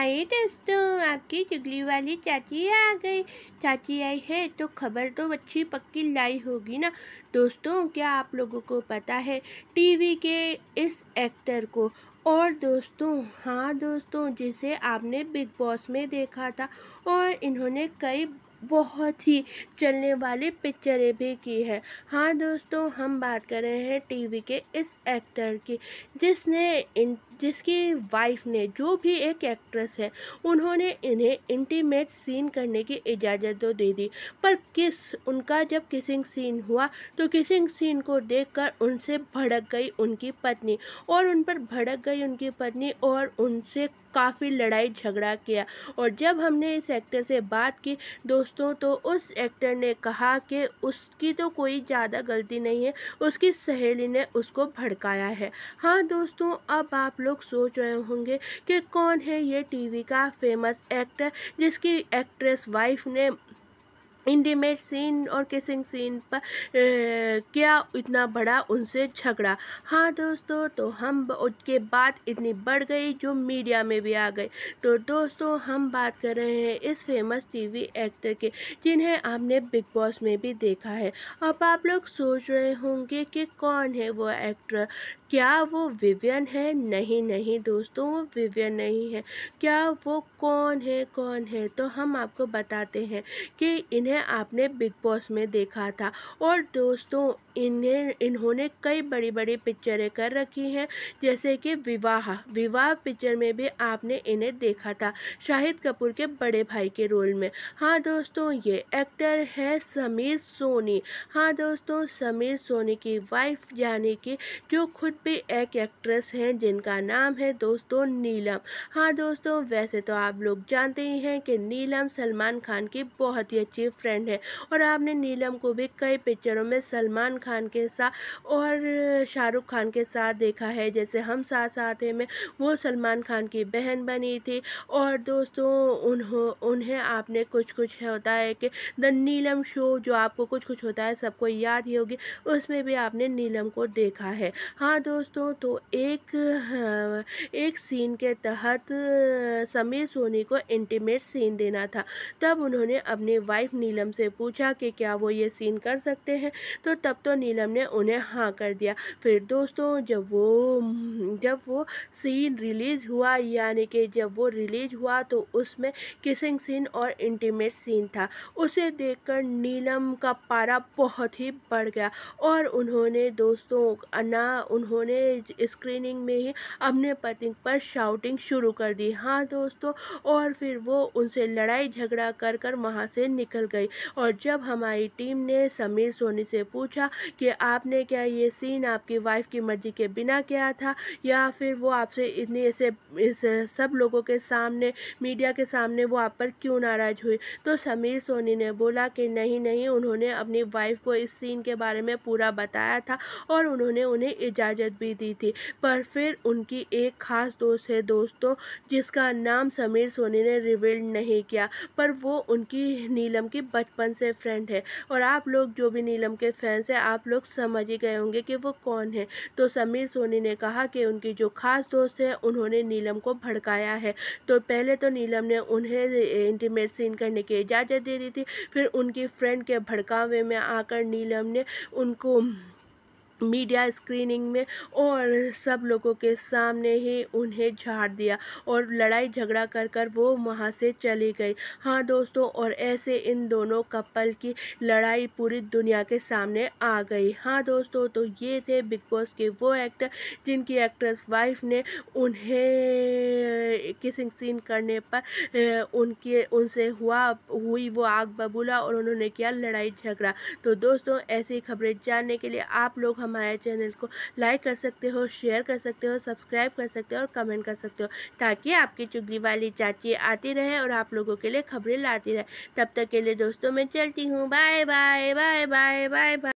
हाय दोस्तों आपकी चुगली वाली चाची आ गई चाची आई है तो खबर तो अच्छी पक्की लाई होगी ना दोस्तों क्या आप लोगों को पता है टीवी के इस एक्टर को और दोस्तों हाँ दोस्तों जिसे आपने बिग बॉस में देखा था और इन्होंने कई बहुत ही चलने वाली पिक्चरें भी की है हाँ दोस्तों हम बात कर रहे हैं टीवी के इस एक्टर की जिसने इन जिसकी वाइफ ने जो भी एक एक्ट्रेस है उन्होंने इन्हें इंटीमेट सीन करने की इजाज़त तो दे दी पर किस उनका जब किसिंग सीन हुआ तो किसिंग सीन को देखकर उनसे भड़क गई उनकी पत्नी और उन पर भड़क गई उनकी पत्नी और उनसे काफ़ी लड़ाई झगड़ा किया और जब हमने इस एक्टर से बात की दोस्तों तो उस एक्टर ने कहा कि उसकी तो कोई ज़्यादा गलती नहीं है उसकी सहेली ने उसको भड़काया है हाँ दोस्तों अब आप लोग लोग सोच रहे होंगे कि कौन है ये टीवी का फेमस एक्टर जिसकी एक्ट्रेस वाइफ ने इंटीमेट सीन और किसिंग सीन पर ए, क्या इतना बड़ा उनसे झगड़ा हाँ दोस्तों तो हम उसके बाद इतनी बढ़ गई जो मीडिया में भी आ गई तो दोस्तों हम बात कर रहे हैं इस फेमस टीवी एक्टर के जिन्हें आपने बिग बॉस में भी देखा है अब आप लोग सोच रहे होंगे कि कौन है वो एक्टर क्या वो विवियन है नहीं नहीं दोस्तों वो विवियन नहीं है क्या वो कौन है कौन है तो हम आपको बताते हैं कि इन्हें आपने बिग बॉस में देखा था और दोस्तों इन्हें इन्होंने कई बड़ी बड़ी पिक्चरें कर रखी हैं जैसे कि विवाह विवाह पिक्चर में भी आपने इन्हें देखा था शाहिद कपूर के बड़े भाई के रोल में हाँ दोस्तों ये एक्टर है समीर सोनी हाँ दोस्तों समीर सोनी की वाइफ यानी कि जो खुद भी एक एक्ट्रेस हैं जिनका नाम है दोस्तों नीलम हाँ दोस्तों वैसे तो आप लोग जानते ही हैं कि नीलम सलमान खान की बहुत ही अच्छी फ्रेंड है और आपने नीलम को भी कई पिक्चरों में सलमान खान खान के साथ और शाहरुख खान के साथ देखा है जैसे हम साथ साथ हैं में वो सलमान खान की बहन बनी थी और दोस्तों उन्हों उन्हें आपने कुछ कुछ होता है कि द नीलम शो जो आपको कुछ कुछ होता है सबको याद ही होगी उसमें भी आपने नीलम को देखा है हाँ दोस्तों तो एक हाँ, एक सीन के तहत समीर सोनी को इंटीमेट सीन देना था तब उन्होंने अपनी वाइफ नीलम से पूछा कि क्या वो ये सीन कर सकते हैं तो तब तो नीलम ने उन्हें हाँ कर दिया फिर दोस्तों जब वो जब वो सीन रिलीज़ हुआ यानी कि जब वो रिलीज़ हुआ तो उसमें किसिंग सीन और इंटीमेट सीन था उसे देखकर नीलम का पारा बहुत ही बढ़ गया और उन्होंने दोस्तों ना उन्होंने स्क्रीनिंग में ही अपने अपने पति पर शाउटिंग शुरू कर दी हाँ दोस्तों और फिर वो उनसे लड़ाई झगड़ा कर कर वहाँ से निकल गई और जब हमारी टीम ने समीर सोनी से पूछा कि आपने क्या ये सीन आपकी वाइफ की मर्जी के बिना किया था या फिर वो आपसे इतनी ऐसे इस सब लोगों के सामने मीडिया के सामने वो आप पर क्यों नाराज़ हुई तो समीर सोनी ने बोला कि नहीं नहीं उन्होंने अपनी वाइफ को इस सीन के बारे में पूरा बताया था और उन्होंने उन्हें इजाज़त भी दी थी पर फिर उनकी एक खास दोस्त है दोस्तों जिसका नाम समीर सोनी ने रिवील नहीं किया पर वो उनकी नीलम की बचपन से फ्रेंड है और आप लोग जो भी नीलम के फैंस हैं आप लोग समझ ही गए होंगे कि वो कौन है तो समीर सोनी ने कहा कि उनकी जो खास दोस्त है उन्होंने नीलम को भड़काया है तो पहले तो नीलम ने उन्हें इंटीमेट सीन करने की इजाज़त दे दी थी फिर उनकी फ्रेंड के भड़कावे में आकर नीलम ने उनको मीडिया स्क्रीनिंग में और सब लोगों के सामने ही उन्हें झाड़ दिया और लड़ाई झगड़ा कर कर वो वहाँ से चली गई हाँ दोस्तों और ऐसे इन दोनों कपल की लड़ाई पूरी दुनिया के सामने आ गई हाँ दोस्तों तो ये थे बिग बॉस के वो एक्टर जिनकी एक्ट्रेस वाइफ ने उन्हें किसिंग सीन करने पर उनके उनसे हुआ हुई वो आग बबूला और उन्होंने किया लड़ाई झगड़ा तो दोस्तों ऐसी खबरें जानने के लिए आप लोग हम हमारे चैनल को लाइक कर सकते हो शेयर कर सकते हो सब्सक्राइब कर सकते हो और कमेंट कर सकते हो ताकि आपकी चुगली वाली चाची आती रहे और आप लोगों के लिए खबरें लाती रहे तब तक के लिए दोस्तों मैं चलती हूँ bye bye bye bye bye bye